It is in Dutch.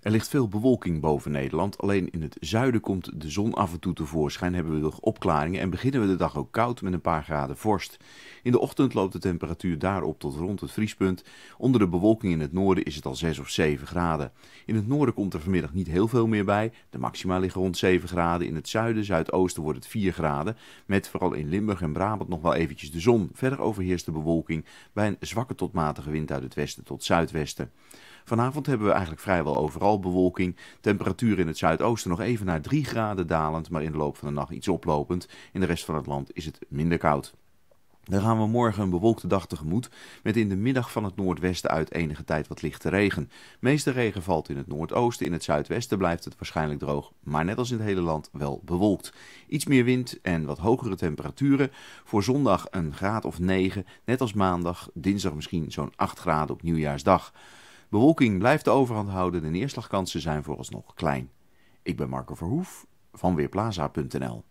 Er ligt veel bewolking boven Nederland, alleen in het zuiden komt de zon af en toe tevoorschijn, hebben we nog opklaringen en beginnen we de dag ook koud met een paar graden vorst. In de ochtend loopt de temperatuur daarop tot rond het vriespunt. Onder de bewolking in het noorden is het al 6 of 7 graden. In het noorden komt er vanmiddag niet heel veel meer bij. De maxima liggen rond 7 graden. In het zuiden, zuidoosten wordt het 4 graden, met vooral in Limburg en Brabant nog wel eventjes de zon. Verder overheerst de bewolking bij een zwakke tot matige wind uit het westen tot zuidwesten. Vanavond hebben we eigenlijk vrijwel overal bewolking. Temperatuur in het zuidoosten nog even naar 3 graden dalend, maar in de loop van de nacht iets oplopend. In de rest van het land is het minder koud. Dan gaan we morgen een bewolkte dag tegemoet, met in de middag van het noordwesten uit enige tijd wat lichte regen. meeste regen valt in het noordoosten, in het zuidwesten blijft het waarschijnlijk droog, maar net als in het hele land wel bewolkt. Iets meer wind en wat hogere temperaturen. Voor zondag een graad of 9, net als maandag, dinsdag misschien zo'n 8 graden op nieuwjaarsdag. Bewolking blijft de overhand houden. De neerslagkansen zijn vooralsnog klein. Ik ben Marco Verhoef van Weerplaza.nl